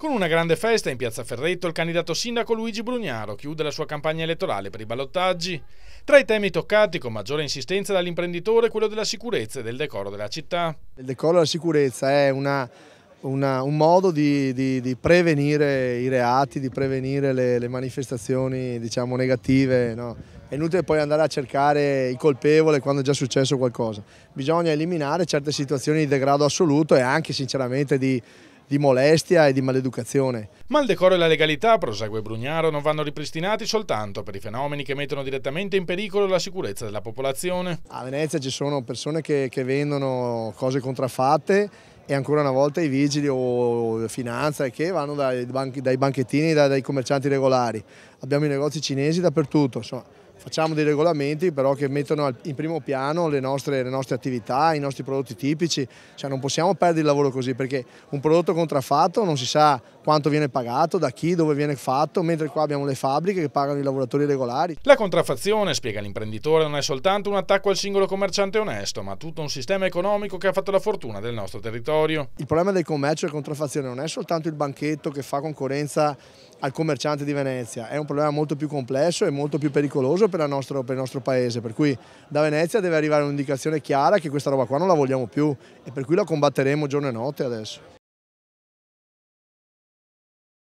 Con una grande festa in Piazza Ferretto il candidato sindaco Luigi Brugnaro chiude la sua campagna elettorale per i ballottaggi. Tra i temi toccati con maggiore insistenza dall'imprenditore è quello della sicurezza e del decoro della città. Il decoro della sicurezza è una, una, un modo di, di, di, prevenire i reati, di prevenire le, le manifestazioni diciamo, negative. No? È inutile poi andare a cercare il colpevole quando è già successo qualcosa. Bisogna eliminare certe situazioni di degrado assoluto e anche sinceramente di di molestia e di maleducazione. Ma il decoro e la legalità, prosegue Brugnaro, non vanno ripristinati soltanto per i fenomeni che mettono direttamente in pericolo la sicurezza della popolazione. A Venezia ci sono persone che, che vendono cose contraffatte e ancora una volta i vigili o finanza che vanno dai, banchettini, dai, dai commercianti regolari. Abbiamo i negozi cinesi dappertutto, insomma Facciamo dei regolamenti però che mettono in primo piano le nostre, le nostre attività, i nostri prodotti tipici, cioè non possiamo perdere il lavoro così perché un prodotto contraffatto non si sa quanto viene pagato, da chi, dove viene fatto, mentre qua abbiamo le fabbriche che pagano i lavoratori regolari. La contraffazione, spiega l'imprenditore, non è soltanto un attacco al singolo commerciante onesto, ma tutto un sistema economico che ha fatto la fortuna del nostro territorio. Il problema del commercio e contraffazione non è soltanto il banchetto che fa concorrenza al commerciante di Venezia, è un problema molto più complesso e molto più pericoloso e per, nostro, per il nostro paese, per cui da Venezia deve arrivare un'indicazione chiara che questa roba qua non la vogliamo più e per cui la combatteremo giorno e notte adesso.